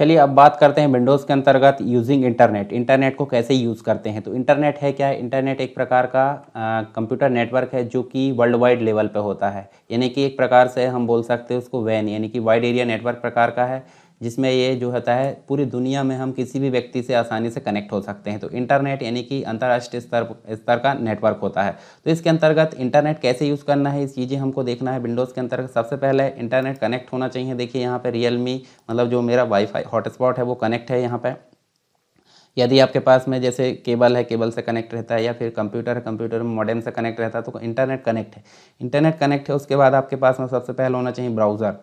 चलिए अब बात करते हैं विंडोज़ के अंतर्गत यूजिंग इंटरनेट इंटरनेट को कैसे यूज़ करते हैं तो इंटरनेट है क्या है इंटरनेट एक प्रकार का कंप्यूटर नेटवर्क है जो कि वर्ल्ड वाइड लेवल पे होता है यानी कि एक प्रकार से हम बोल सकते हैं उसको वैन यानी कि वाइड एरिया नेटवर्क प्रकार का है जिसमें ये जो होता है पूरी दुनिया में हम किसी भी व्यक्ति से आसानी से कनेक्ट हो सकते हैं तो इंटरनेट यानी कि अंतर्राष्ट्रीय स्तर स्तर का नेटवर्क होता है तो इसके अंतर्गत इंटरनेट कैसे यूज़ करना है इस चीज़ें हमको देखना है विंडोज़ के अंतर्गत सबसे पहले इंटरनेट कनेक्ट होना चाहिए देखिए यहाँ पर रियल मतलब जो मेरा वाईफाई हॉटस्पॉट है वो कनेक्ट है यहाँ पर यदि आपके पास में जैसे केबल है केबल से कनेक्ट रहता है या फिर कंप्यूटर है कंप्यूटर में मॉडेम से कनेक्ट रहता है तो इंटरनेट कनेक्ट है इंटरनेट कनेक्ट है उसके बाद आपके पास में सबसे पहले होना चाहिए ब्राउज़र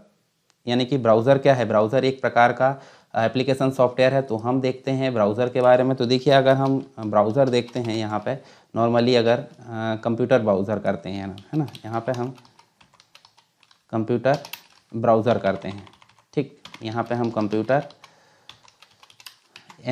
यानी कि ब्राउज़र क्या है ब्राउज़र एक प्रकार का एप्लीकेशन सॉफ्टवेयर है तो हम देखते हैं ब्राउज़र के बारे में तो देखिए अगर हम ब्राउज़र देखते हैं यहाँ पे नॉर्मली अगर कंप्यूटर ब्राउज़र करते हैं है ना यहाँ पे हम कंप्यूटर ब्राउज़र करते हैं ठीक यहाँ पे हम कंप्यूटर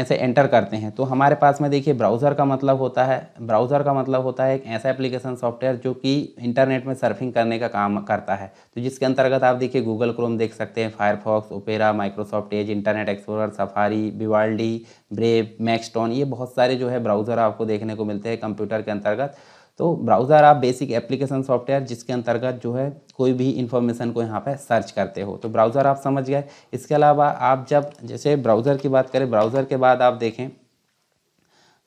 ऐसे एंटर करते हैं तो हमारे पास में देखिए ब्राउज़र का मतलब होता है ब्राउज़र का मतलब होता है एक ऐसा एप्लीकेशन सॉफ्टवेयर जो कि इंटरनेट में सर्फिंग करने का काम करता है तो जिसके अंतर्गत आप देखिए गूगल क्रोम देख सकते हैं Firefox Opera Microsoft Edge Internet Explorer Safari Vivaldi Brave Maxthon ये बहुत सारे जो है ब्राउज़र आपको देखने को मिलते हैं कंप्यूटर के अंतर्गत तो ब्राउज़र आप बेसिक एप्लीकेशन सॉफ्टवेयर जिसके अंतर्गत जो है कोई भी इन्फॉर्मेशन को यहाँ पर सर्च करते हो तो ब्राउज़र आप समझ गए इसके अलावा आप जब जैसे ब्राउज़र की बात करें ब्राउज़र के बाद आप देखें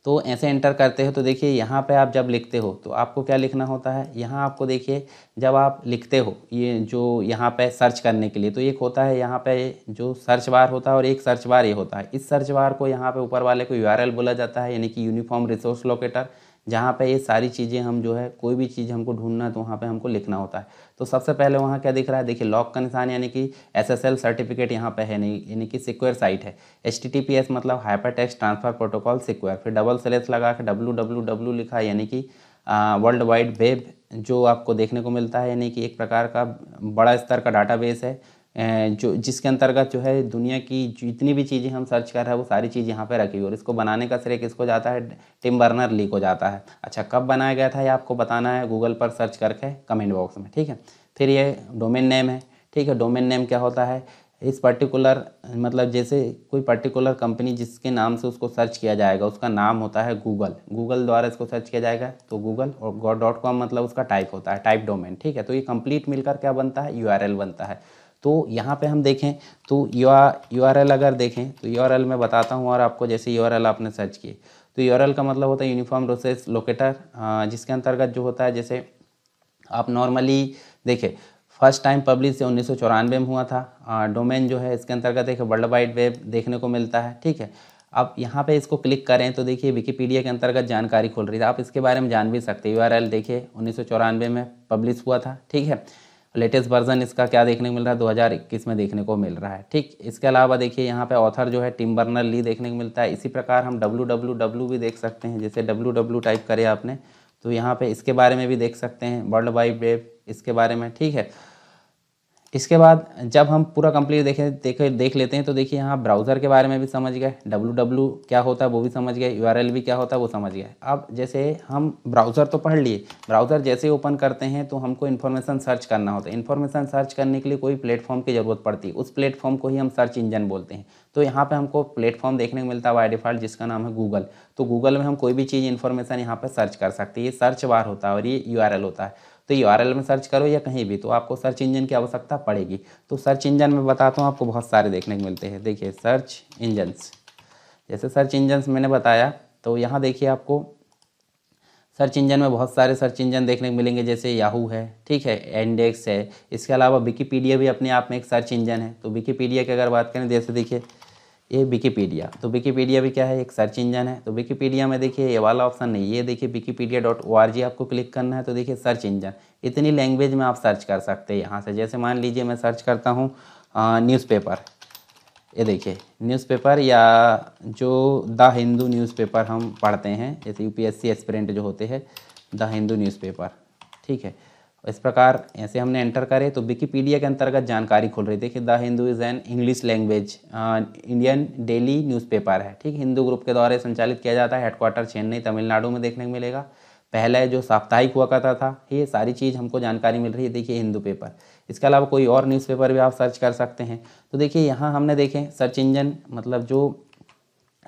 तो ऐसे एंटर करते हो तो देखिए यहाँ पे आप जब लिखते हो तो आपको क्या लिखना होता है यहाँ आपको देखिए जब आप लिखते हो ये जो यहाँ पे सर्च करने के लिए तो एक होता है यहाँ पे जो सर्च बार होता है और एक सर्च बार ये होता है इस सर्च बार को यहाँ पे ऊपर वाले को यूआरएल बोला जाता है यानी कि यूनिफॉर्म रिसोर्स लोकेटर जहाँ पे ये सारी चीज़ें हम जो है कोई भी चीज़ हमको ढूंढना है तो वहाँ पे हमको लिखना होता है तो सबसे पहले वहाँ क्या दिख रहा है देखिए लॉक का निशान यानी कि एसएसएल सर्टिफिकेट यहाँ पे है नहीं यानी कि सिक्योर साइट है एच मतलब hyper text transfer protocol secure फिर डबल सेलेस लगा के डब्ल्यू लिखा यानी कि वर्ल्ड वाइड वेब जो आपको देखने को मिलता है यानी कि एक प्रकार का बड़ा स्तर का बेस है जो जिसके अंतर्गत जो है दुनिया की जितनी भी चीज़ें हम सर्च कर रहे हैं वो सारी चीज़ यहाँ पे रखी हुई और इसको बनाने का श्रेय किसको जाता है टिम बर्नर ली को जाता है अच्छा कब बनाया गया था ये आपको बताना है गूगल पर सर्च करके कमेंट बॉक्स में ठीक है फिर ये डोमेन नेम है ठीक है डोमेन नेम क्या होता है इस पर्टिकुलर मतलब जैसे कोई पर्टिकुलर कंपनी जिसके नाम से उसको सर्च किया जाएगा उसका नाम होता है गूगल गूगल द्वारा इसको सर्च किया जाएगा तो गूगल और डॉट कॉम मतलब उसका टाइप होता है टाइप डोमेन ठीक है तो ये कंप्लीट मिलकर क्या बनता है यू बनता है तो यहाँ पे हम देखें तो यू आर एल अगर देखें तो यू आर एल मैं बताता हूँ और आपको जैसे यू आर एल आपने सर्च किए तो यू आर एल का मतलब होता है यूनिफॉर्म प्रोसेस लोकेटर जिसके अंतर्गत जो होता है जैसे आप नॉर्मली देखें फर्स्ट टाइम पब्लिश उन्नीस में हुआ था डोमेन हाँ, जो है इसके अंतर्गत एक वर्ल्ड वाइड वेब देखने को मिलता है ठीक है आप यहाँ पे इसको क्लिक करें तो देखिए विकीपीडिया के अंतर्गत जानकारी खोल रही है आप इसके बारे में जान भी सकते हैं यू देखिए उन्नीस में पब्लिश हुआ था ठीक है लेटेस्ट वर्जन इसका क्या देखने को मिल रहा है 2021 में देखने को मिल रहा है ठीक इसके अलावा देखिए यहाँ पे ऑथर जो है टिम बर्नर ली देखने को मिलता है इसी प्रकार हम डब्लू भी देख सकते हैं जैसे डब्ल्यू टाइप करें आपने तो यहाँ पे इसके बारे में भी देख सकते हैं वर्ल्ड वाइड वेब इसके बारे में ठीक है इसके बाद जब हम पूरा कंप्लीट देखें देख देख लेते हैं तो देखिए यहाँ ब्राउज़र के बारे में भी समझ गए डब्ल्यू डब्ल्यू क्या होता है वो भी समझ गए यू भी क्या होता है वो समझ गए अब जैसे हम ब्राउज़र तो पढ़ लिए ब्राउज़र जैसे ही ओपन करते हैं तो हमको इन्फॉर्मेशन सर्च करना होता है इन्फॉर्मेशन सर्च करने के लिए कोई प्लेटफॉर्म की ज़रूरत पड़ती है उस प्लेटफॉर्म को ही हम सर्च इंजन बोलते हैं तो यहाँ पर हमको प्लेटफॉर्म देखने को मिलता है बाई डिफ़ॉल्ट जिसका नाम है गूगल तो गूगल में हम कोई भी चीज़ इन्फॉर्मेशन यहाँ पर सर्च कर सकते हैं ये सर्च बार होता है और ये यू होता है तो यू आर में सर्च करो या कहीं भी तो आपको सर्च इंजन की आवश्यकता पड़ेगी तो सर्च इंजन में बताता हूँ आपको बहुत सारे देखने को मिलते हैं देखिए सर्च इंजन्स जैसे सर्च इंजन्स मैंने बताया तो यहाँ देखिए आपको सर्च इंजन में बहुत सारे सर्च इंजन देखने को मिलेंगे जैसे याहू है ठीक है एंडेक्स है इसके अलावा विकीपीडिया भी अपने आप में एक सर्च इंजन है तो विकीपीडिया की अगर बात करें जैसे देखिए ये विकीपीडिया तो विकीपीडिया भी क्या है एक सर्च इंजन है तो विकीपीडिया में देखिए ये वाला ऑप्शन नहीं ये देखिए Wikipedia dot O R G आपको क्लिक करना है तो देखिए सर्च इंजन इतनी लैंग्वेज में आप सर्च कर सकते हैं यहाँ से जैसे मान लीजिए मैं सर्च करता हूँ न्यूज़पेपर ये देखिए न्यूज़पेपर या जो द हिंदू न्यूज़पेपर हम पढ़ते हैं जैसे यूपीएससी एस्पिरेंट जो होते हैं द हिंदू न्यूज़पेपर ठीक है इस प्रकार ऐसे हमने एंटर करे तो विकीपीडिया के अंतर्गत जानकारी खुल रही देखिए the Hindu is an English language Indian daily newspaper है ठीक हिंदू ग्रुप के द्वारा संचालित किया जाता है हेडक्वार्टर चेन्नई तमिलनाडु में देखने को मिलेगा पहले जो साप्ताहिक हुआ करता था ये सारी चीज़ हमको जानकारी मिल रही है देखिए हिंदू पेपर इसके अलावा कोई और न्यूज़पेपर भी आप सर्च कर सकते हैं तो देखिए यहाँ हमने देखें सर्च इंजन मतलब जो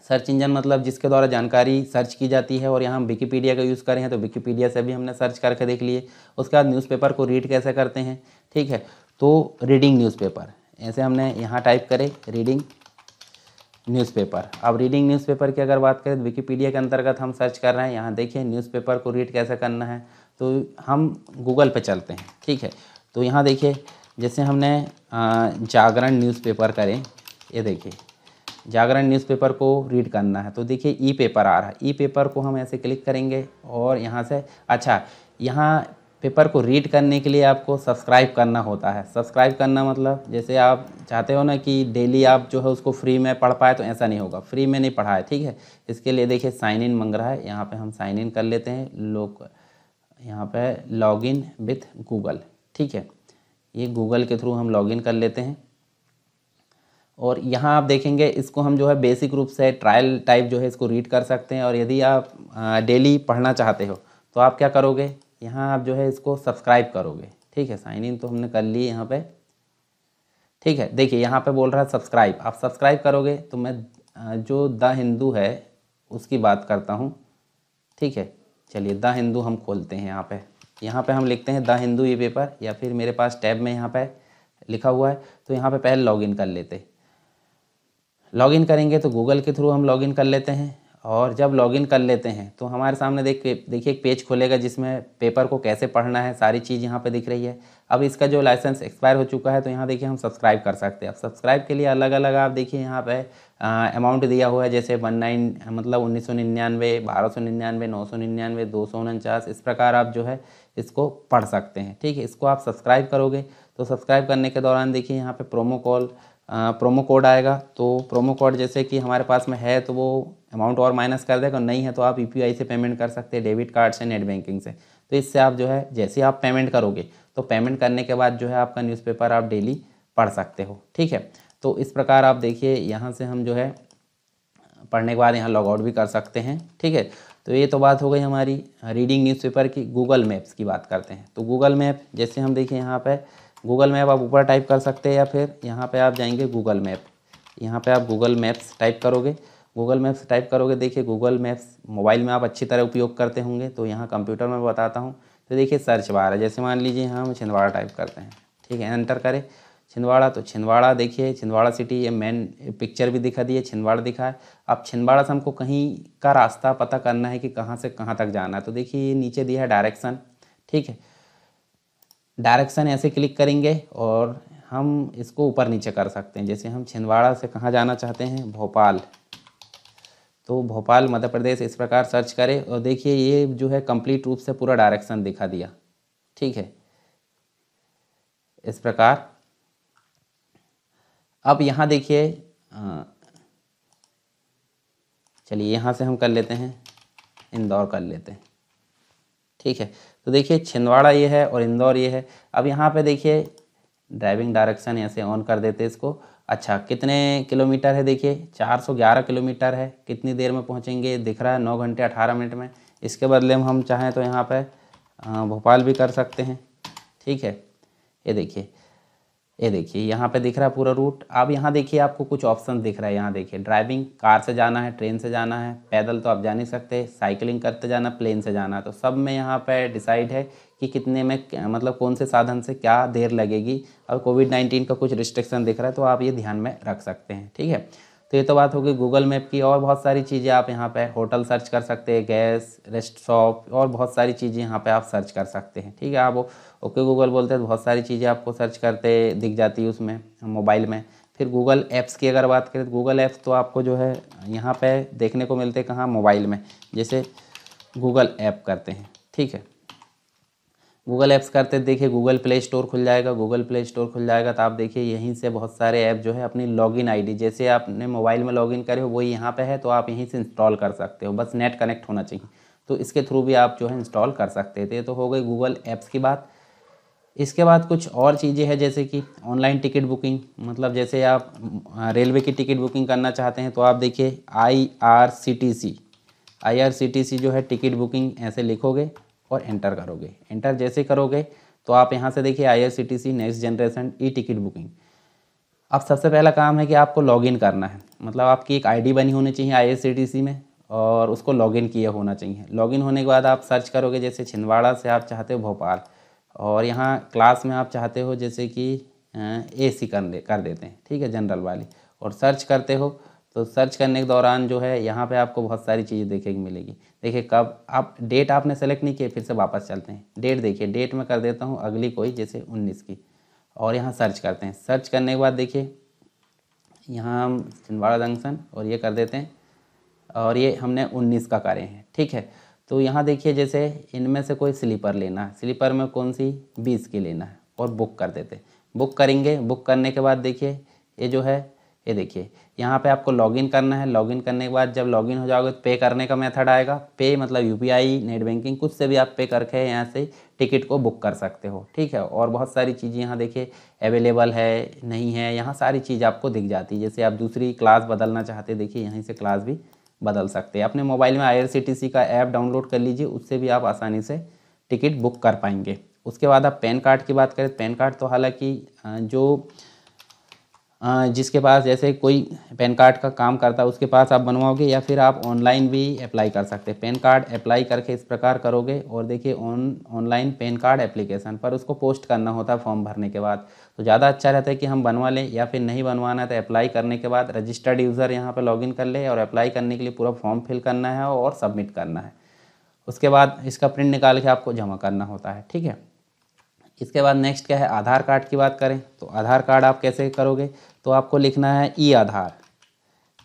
सर्च इंजन मतलब जिसके द्वारा जानकारी सर्च की जाती है और यहाँ हम विकीपीडिया का यूज़ करें हैं तो विकीपीडिया से भी हमने सर्च करके देख लिए उसके बाद न्यूज़पेपर को रीड कैसे करते हैं ठीक है तो रीडिंग न्यूज़पेपर ऐसे हमने यहाँ टाइप करें रीडिंग न्यूज़पेपर अब रीडिंग न्यूज़पेपर की अगर बात करें तो विकीपीडिया के अंतर्गत हम सर्च कर रहे हैं यहाँ देखिए न्यूज़पेपर को रीड कैसे करना है तो हम गूगल पे चलते हैं ठीक है तो यहाँ देखिए जैसे हमने जागरण न्यूज़पेपर करें ये देखिए जागरण न्यूज़पेपर को रीड करना है तो देखिए ई पेपर आ रहा है ई पेपर को हम ऐसे क्लिक करेंगे और यहाँ से अच्छा यहाँ पेपर को रीड करने के लिए आपको सब्सक्राइब करना होता है सब्सक्राइब करना मतलब जैसे आप चाहते हो ना कि डेली आप जो है उसको फ्री में पढ़ पाए तो ऐसा नहीं होगा फ्री में नहीं पढ़ा है ठीक है इसके लिए देखिए साइन इन मंग रहा है यहाँ पे हम साइन इन कर लेते हैं लोग यहाँ पे लॉग इन विथ गूगल ठीक है ये गूगल के थ्रू हम इन कर लेते हैं और यहाँ आप देखेंगे इसको हम जो है बेसिक रूप से ट्रायल टाइप जो है इसको रीड कर सकते हैं और यदि आप डेली पढ़ना चाहते हो तो आप क्या करोगे यहाँ आप जो है इसको सब्सक्राइब करोगे ठीक है साइन इन तो हमने कर ली यहाँ पे ठीक है देखिए यहाँ पे बोल रहा है सब्सक्राइब आप सब्सक्राइब करोगे तो मैं जो द हिंदू है उसकी बात करता हूँ ठीक है चलिए द हिंदू हम खोलते हैं यहाँ पे यहाँ पे हम लिखते हैं द हिंदू ये पेपर या फिर मेरे पास टैब में यहाँ पे लिखा हुआ है तो यहाँ पे पहले लॉगिन कर लेते लॉगिन करेंगे तो गूगल के थ्रू हम लॉगिन कर लेते हैं और जब लॉगिन कर लेते हैं तो हमारे सामने देख देखिए एक पेज खोलेगा जिसमें पेपर को कैसे पढ़ना है सारी चीज़ यहाँ पे दिख रही है अब इसका जो लाइसेंस एक्सपायर हो चुका है तो यहाँ देखिए हम सब्सक्राइब कर सकते हैं अब सब्सक्राइब के लिए अलग अलग आप देखिए यहाँ पे अमाउंट दिया हुआ है जैसे वन नाइन मतलब उन्नीस सौ निन्यानवे बारह सौ निन्यानवे नौ सौ निन्यानवे दो सौ उनचास इस प्रकार आप जो है इसको पढ़ सकते हैं ठीक है इसको आप सब्सक्राइब करोगे तो सब्सक्राइब करने के दौरान देखिए यहाँ पर प्रोमो कॉल प्रोमो कोड आएगा तो प्रोमो कोड जैसे कि हमारे पास में है तो वो अमाउंट और माइनस कर देगा नहीं है तो आप यू e से पेमेंट कर सकते हैं डेबिट कार्ड से नेट बैंकिंग से तो इससे आप जो है जैसे आप पेमेंट करोगे तो पेमेंट करने के बाद जो है आपका न्यूज़पेपर आप डेली पढ़ सकते हो ठीक है तो इस प्रकार आप देखिए यहाँ से हम जो है पढ़ने के बाद यहाँ लॉगआउट भी कर सकते हैं ठीक है तो ये तो बात हो गई हमारी रीडिंग न्यूज़पेपर की गूगल मैप्स की बात करते हैं तो गूगल मैप जैसे हम देखिए यहाँ पर गूगल मैप आप ऊपर टाइप कर सकते हैं या फिर यहाँ पर आप जाएंगे गूगल मैप यहाँ पर आप गूगल मैप्स टाइप करोगे गूगल मैप्स टाइप करोगे देखिए गूगल मैप्स मोबाइल में आप अच्छी तरह उपयोग करते होंगे तो यहाँ कंप्यूटर में बताता हूँ तो देखिए सर्च बार है जैसे मान लीजिए यहाँ हम छिंदवाड़ा टाइप करते हैं ठीक है एंटर करें छिंदवाड़ा तो छिंदवाड़ा देखिए छिंदवाड़ा सिटी ये मेन पिक्चर भी दिखा दी है छिंदवाड़ा दिखा है अब छिंदवाड़ा से हमको कहीं का रास्ता पता करना है कि कहाँ से कहाँ तक जाना है तो देखिए ये नीचे दिया है डायरेक्शन ठीक है डायरेक्शन ऐसे क्लिक करेंगे और हम इसको ऊपर नीचे कर सकते हैं जैसे हम छिंदवाड़ा से कहाँ जाना चाहते हैं भोपाल तो भोपाल मध्य प्रदेश इस प्रकार सर्च करें और देखिए ये जो है कंप्लीट रूप से पूरा डायरेक्शन दिखा दिया ठीक है इस प्रकार अब यहाँ देखिए चलिए यहाँ से हम कर लेते हैं इंदौर कर लेते हैं ठीक है तो देखिए छिंदवाड़ा ये है और इंदौर ये है अब यहाँ पे देखिए ड्राइविंग डायरेक्शन ऐसे ऑन कर देते इसको अच्छा कितने किलोमीटर है देखिए 411 किलोमीटर है कितनी देर में पहुंचेंगे दिख रहा है नौ घंटे अठारह मिनट में इसके बदले में हम चाहें तो यहाँ पर भोपाल भी कर सकते हैं ठीक है ये देखिए ये देखिए यहाँ पे दिख रहा है पूरा रूट अब यहाँ देखिए आपको कुछ ऑप्शन दिख रहा है यहाँ देखिए ड्राइविंग कार से जाना है ट्रेन से जाना है पैदल तो आप जा नहीं सकते साइकिलिंग करते जाना प्लेन से जाना तो सब में यहाँ पे डिसाइड है कि कितने में मतलब कौन से साधन से क्या देर लगेगी और कोविड नाइन्टीन का कुछ रिस्ट्रिक्शन दिख रहा है तो आप ये ध्यान में रख सकते हैं ठीक है तो ये तो बात होगी गूगल मैप की और बहुत सारी चीज़ें आप यहाँ पर होटल सर्च कर सकते हैं गैस रेस्ट शॉप और बहुत सारी चीज़ें यहाँ पर आप सर्च कर सकते हैं ठीक है आप ओके गूगल बोलते हैं तो बहुत सारी चीज़ें आपको सर्च करते दिख जाती है उसमें मोबाइल में फिर गूगल ऐप्स की अगर बात करें तो गूगल ऐप्स तो आपको जो है यहाँ पे देखने को मिलते कहाँ मोबाइल में जैसे गूगल ऐप करते हैं ठीक है गूगल ऐप्स करते देखिए गूगल प्ले स्टोर खुल जाएगा गूगल प्ले स्टोर खुल जाएगा तो आप देखिए यहीं से बहुत सारे ऐप जो है अपनी लॉगिन आईडी जैसे आपने मोबाइल में लॉगिन करे हो वही यहाँ पे है तो आप यहीं से इंस्टॉल कर सकते हो बस नेट कनेक्ट होना चाहिए तो इसके थ्रू भी आप जो है इंस्टॉल कर सकते थे तो हो गई गूगल ऐप्स की बात इसके बाद कुछ और चीज़ें हैं जैसे कि ऑनलाइन टिकट बुकिंग मतलब जैसे आप रेलवे की टिकट बुकिंग करना चाहते हैं तो आप देखिए I R C T C I R C T C जो है टिकट बुकिंग ऐसे लिखोगे और एंटर करोगे एंटर जैसे करोगे तो आप यहाँ से देखिए I R C T C next generation E ticket booking अब सबसे पहला काम है कि आपको लॉगिन करना है मतलब आपकी एक आईडी बनी होनी चाहिए आई आर सी टी सी में और उसको लॉगिन किया होना चाहिए लॉगिन होने के बाद आप सर्च करोगे जैसे छिंदवाड़ा से आप चाहते हो भोपाल और यहाँ क्लास में आप चाहते हो जैसे कि ए सी कर दे कर देते हैं ठीक है जनरल वाली और सर्च करते हो तो सर्च करने के दौरान जो है यहाँ पे आपको बहुत सारी चीज़ें देखने की मिलेगी देखिए कब आप डेट आपने सेलेक्ट नहीं किए फिर से वापस चलते हैं डेट देखिए डेट में कर देता हूँ अगली कोई जैसे उन्नीस की और यहाँ सर्च करते हैं सर्च करने के बाद देखिए यहाँ हम छिंदवाड़ा जंक्शन और ये कर देते हैं और ये हमने उन्नीस का करें हैं ठीक है तो यहाँ देखिए जैसे इनमें से कोई स्लीपर लेना है स्लीपर में कौन सी बीस की लेना है और बुक कर देते बुक करेंगे बुक करने के बाद देखिए ये जो है ये देखिए यहाँ पे आपको लॉगिन करना है लॉगिन करने के बाद जब लॉगिन हो जाओगे तो पे करने का मेथड आएगा पे मतलब यूपीआई नेट बैंकिंग कुछ से भी आप पे करके यहाँ से टिकट को बुक कर सकते हो ठीक है और बहुत सारी चीज़ें यहाँ देखिए अवेलेबल है नहीं है यहाँ सारी चीज़ आपको दिख जाती है जैसे आप दूसरी क्लास बदलना चाहते देखिए यहीं से क्लास भी बदल सकते हैं अपने मोबाइल में आई का ऐप डाउनलोड कर लीजिए उससे भी आप आसानी से टिकट बुक कर पाएंगे उसके बाद आप पैन कार्ड की बात करें पैन कार्ड तो हालांकि जो जिसके पास जैसे कोई पैन कार्ड का काम करता है उसके पास आप बनवाओगे या फिर आप ऑनलाइन भी अप्लाई कर सकते हैं पैन कार्ड अप्लाई करके इस प्रकार करोगे और देखिए on online PAN card application पर उसको पोस्ट करना होता है फॉर्म भरने के बाद तो ज़्यादा अच्छा रहता है कि हम बनवा लें या फिर नहीं बनवाना है तो अप्लाई करने के बाद रजिस्टर्ड यूज़र यहाँ पर लॉगिन कर ले और अप्लाई करने के लिए पूरा फॉर्म फिल करना है और सबमिट करना है उसके बाद इसका प्रिंट निकाल के आपको जमा करना होता है ठीक है इसके बाद नेक्स्ट क्या है आधार कार्ड की बात करें तो आधार कार्ड आप कैसे करोगे तो आपको लिखना है ई आधार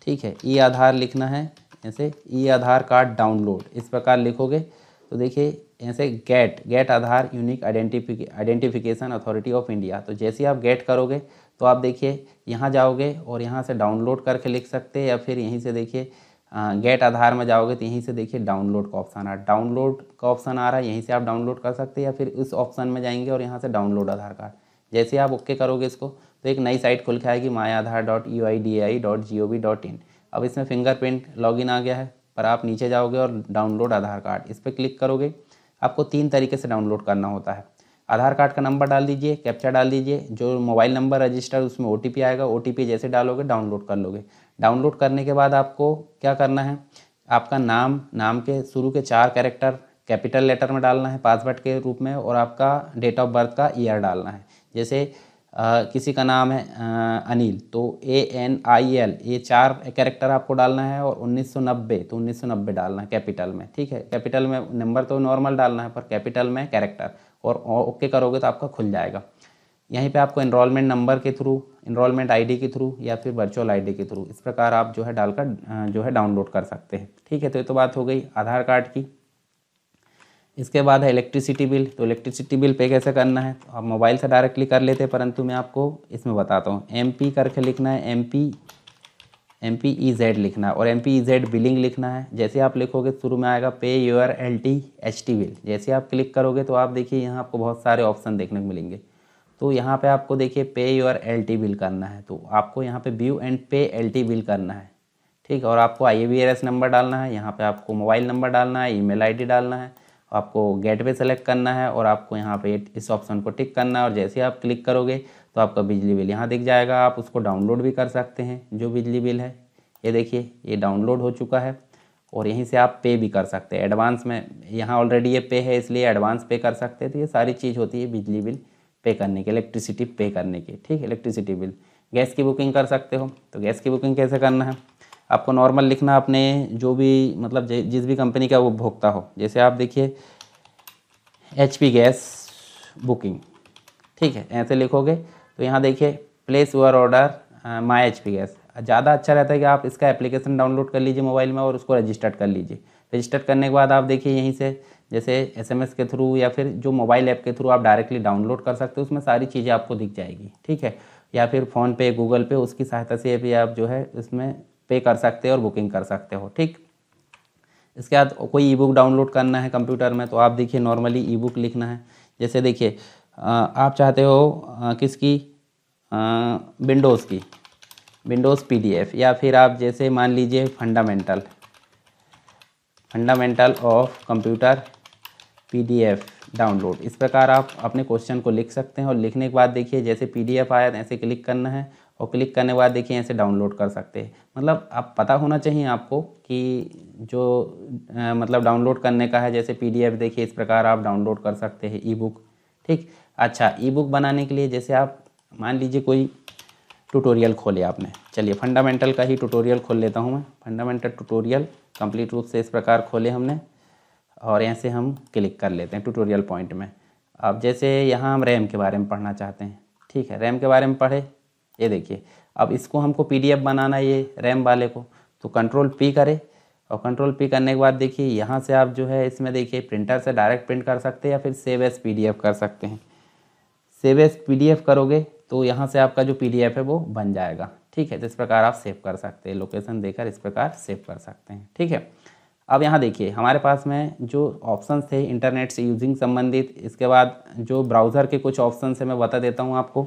ठीक है ई आधार लिखना है ऐसे ई आधार कार्ड डाउनलोड इस प्रकार लिखोगे तो देखिए यहाँ से get get Aadhaar unique identific identification authority of India तो जैसे आप गेट करोगे तो आप देखिए यहाँ जाओगे और यहाँ से डाउनलोड करके लिख सकते हैं या फिर यहीं से देखिए गेट आधार में जाओगे तो यहीं से देखिए डाउनलोड का ऑप्शन आ रहा है डाउनलोड का ऑप्शन आ रहा है यहीं से आप डाउनलोड कर सकते हैं या फिर इस ऑप्शन में जाएंगे और यहाँ से डाउनलोड आधार कार्ड जैसे आप ओके करोगे इसको तो एक नई साइट खुल के आएगी my Aadhaar dot U I D I dot G O V dot in अब इसमें फिंगरप्रिंट लॉगिन आ गया है पर आप नीचे जाओगे और डाउनलोड आधार कार्ड इस पर क्लिक करोगे आपको तीन तरीके से डाउनलोड करना होता है आधार कार्ड का नंबर डाल दीजिए कैप्चा डाल दीजिए जो मोबाइल नंबर रजिस्टर उसमें ओ आएगा ओ जैसे डालोगे डाउनलोड कर लोगे डाउनलोड करने के बाद आपको क्या करना है आपका नाम नाम के शुरू के चार कैरेक्टर कैपिटल लेटर में डालना है पासवर्ड के रूप में और आपका डेट ऑफ बर्थ का ईयर डालना है जैसे किसी का नाम है अनिल तो ए एन आई एल ये चार कैरेक्टर आपको डालना है और 1990 तो 1990 डालना है कैपिटल में ठीक है कैपिटल में नंबर तो नॉर्मल डालना है पर कैपिटल में कैरेक्टर और ओके करोगे तो आपका खुल जाएगा यहीं पे आपको इनरोलमेंट नंबर के थ्रू इनरोलमेंट आईडी के थ्रू या फिर वर्चुअल आईडी के थ्रू इस प्रकार आप जो है डालकर जो है डाउनलोड कर सकते हैं ठीक है तो ये तो बात हो गई आधार कार्ड की इसके बाद है इलेक्ट्रिसिटी बिल तो इलेक्ट्रिसिटी बिल पे कैसे करना है तो आप मोबाइल से डायरेक्टली कर लेते हैं परंतु मैं आपको इसमें बताता हूँ एम पी करके लिखना है M P M P E Z लिखना है और M P E Z billing लिखना है जैसे आप लिखोगे शुरू में आएगा pay your L T H T bill जैसे आप क्लिक करोगे तो आप देखिए यहाँ आपको बहुत सारे ऑप्शन देखने को मिलेंगे तो यहाँ पे आपको देखिए पे योर एल टी बिल करना है तो आपको यहाँ पे view and pay L T bill करना है ठीक है और आपको I A B R S number डालना है यहाँ पर आपको मोबाइल नंबर डालना है आई डी डालना है आपको गेटवे सेलेक्ट करना है और आपको यहाँ पे इस ऑप्शन को टिक करना है और जैसे आप क्लिक करोगे तो आपका बिजली बिल यहाँ दिख जाएगा आप उसको डाउनलोड भी कर सकते हैं जो बिजली बिल है ये देखिए ये डाउनलोड हो चुका है और यहीं से आप पे भी कर सकते हैं एडवांस में यहाँ ऑलरेडी ये पे है इसलिए एडवांस पे कर सकते हैं तो ये सारी चीज़ होती है बिजली बिल पे करने के इलेक्ट्रिसिटी पे करने के ठीक इलेक्ट्रिसिटी बिल गैस की बुकिंग कर सकते हो तो गैस की बुकिंग कैसे करना है आपको नॉर्मल लिखना अपने जो भी मतलब जिस भी कंपनी का वो उपभोक्ता हो जैसे आप देखिए एच गैस बुकिंग ठीक है ऐसे लिखोगे तो यहाँ देखिए place your order my H gas ज़्यादा अच्छा रहता है कि आप इसका एप्लीकेशन डाउनलोड कर लीजिए मोबाइल में और उसको रजिस्टर्ड कर लीजिए रजिस्टर्ड करने के बाद आप देखिए यहीं से जैसे एसएमएस के थ्रू या फिर जो मोबाइल ऐप के थ्रू आप डायरेक्टली डाउनलोड कर सकते हो उसमें सारी चीज़ें आपको दिख जाएगी ठीक है या फिर फ़ोनपे गूगल पे उसकी सहायता से भी आप जो है इसमें पे कर सकते हो और बुकिंग कर सकते हो ठीक इसके बाद कोई ई बुक डाउनलोड करना है कंप्यूटर में तो आप देखिए नॉर्मली ई बुक लिखना है जैसे देखिए आप चाहते हो किसकी विंडोज़ की विंडोज़ पीडीएफ या फिर आप जैसे मान लीजिए fundamental fundamental of computer PDF download इस प्रकार आप अपने क्वेश्चन को लिख सकते हैं और लिखने के बाद देखिए जैसे पीडीएफ आया ऐसे क्लिक करना है और क्लिक करने के बाद देखिए ऐसे डाउनलोड कर सकते हैं मतलब आप पता होना चाहिए आपको कि जो आ, मतलब डाउनलोड करने का है जैसे पीडीएफ देखिए इस प्रकार आप डाउनलोड कर सकते हैं ई बुक ठीक अच्छा ई बुक बनाने के लिए जैसे आप मान लीजिए कोई ट्यूटोरियल खोले आपने चलिए फंडामेंटल का ही ट्यूटोरियल खोल लेता हूँ मैं फंडामेंटल ट्यूटोरियल कंप्लीट रूप से इस प्रकार खोले हमने और यहाँ से हम क्लिक कर लेते हैं ट्यूटोरियल पॉइंट में अब जैसे यहाँ हम रैम के बारे में पढ़ना चाहते हैं ठीक है रैम के बारे में पढ़े ये देखिए अब इसको हमको पीडीएफ बनाना है ये रैम वाले को तो कंट्रोल पी करें और कंट्रोल पी करने के बाद देखिए यहाँ से आप जो है इसमें देखिए प्रिंटर से डायरेक्ट प्रिंट कर सकते हैं या फिर सेव एस पी कर सकते हैं सेव एस पी करोगे तो यहाँ से आपका जो पी है वो बन जाएगा ठीक है जिस प्रकार आप सेव कर सकते हैं लोकेशन देकर इस प्रकार सेव कर सकते हैं ठीक है अब यहाँ देखिए हमारे पास में जो ऑप्शन थे इंटरनेट से यूजिंग संबंधित इसके बाद जो ब्राउज़र के कुछ ऑप्शन है मैं बता देता हूँ आपको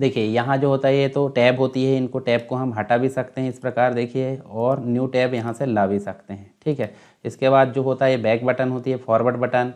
देखिए यहाँ जो होता है ये तो टैब होती है इनको टैब को हम हटा भी सकते हैं इस प्रकार देखिए और न्यू टैब यहाँ से ला भी सकते हैं ठीक है इसके बाद जो होता है बैक बटन होती है फॉरवर्ड बटन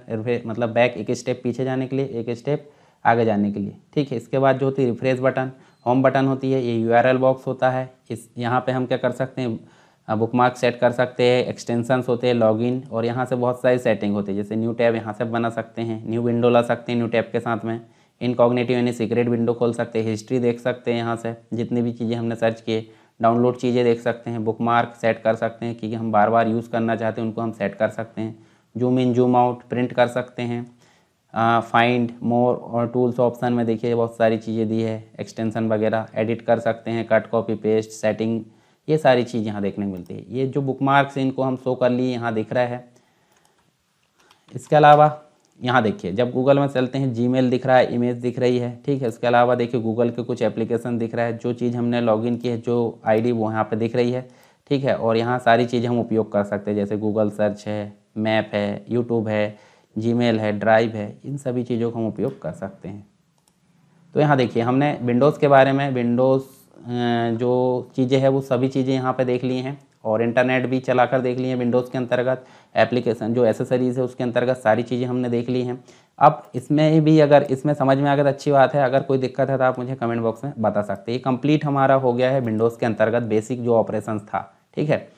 मतलब बैक एक स्टेप पीछे जाने के लिए एक स्टेप आगे जाने के लिए ठीक है इसके बाद जो होती है रिफ्रेश बटन होम बटन होती है ये यू बॉक्स होता है इस यहाँ पर हम क्या कर सकते हैं बुक मार्क सेट कर सकते हैं एक्सटेंशंस होते हैं लॉगिन और यहाँ से बहुत सारी सेटिंग होती है जैसे न्यू टैब यहाँ से बना सकते हैं न्यू विंडो ला सकते हैं न्यू टैब के साथ में इनकॉग्नेटिव यानी सीक्रेट विंडो खोल सकते हैं हिस्ट्री देख सकते हैं यहाँ से जितनी भी चीज़ें हमने सर्च किए डाउनलोड चीज़ें देख सकते हैं बुक मार्क सेट कर सकते हैं क्योंकि हम बार बार यूज़ करना चाहते हैं उनको हम सेट कर सकते हैं zoom in zoom out print कर सकते हैं फाइंड मोर और टूल्स ऑप्शन में देखिए बहुत सारी चीज़ें दी है एक्सटेंसन वगैरह एडिट कर सकते हैं कट कॉपी पेस्ट सेटिंग ये सारी चीज़ यहाँ देखने को मिलती है ये जो बुक मार्क्स इनको हम शो कर लिए यहाँ दिख रहा है इसके अलावा यहाँ देखिए जब गूगल में चलते हैं जीमेल दिख रहा है इमेज दिख रही है ठीक है इसके अलावा देखिए गूगल के कुछ एप्लीकेशन दिख रहा है जो चीज़ हमने लॉगिन की है जो आईडी वो यहाँ पे दिख रही है ठीक है और यहाँ सारी चीज़ें हम उपयोग कर सकते हैं जैसे गूगल सर्च है मैप है यूट्यूब है जी है ड्राइव है इन सभी चीज़ों का हम उपयोग कर सकते हैं तो यहाँ देखिए हमने विंडोज़ के बारे में विंडोज़ जो चीज़ें हैं वो सभी चीज़ें यहाँ पर देख ली हैं और इंटरनेट भी चला कर देख लिए हैं विंडोज़ के अंतर्गत एप्लीकेशन जो एसेसरीज़ है उसके अंतर्गत सारी चीज़ें हमने देख ली हैं अब इसमें भी अगर इसमें समझ में आ गया तो अच्छी बात है अगर कोई दिक्कत है तो आप मुझे कमेंट बॉक्स में बता सकते हैं ये कंप्लीट हमारा हो गया है विंडोज़ के अंतर्गत बेसिक जो ऑपरेशन था ठीक है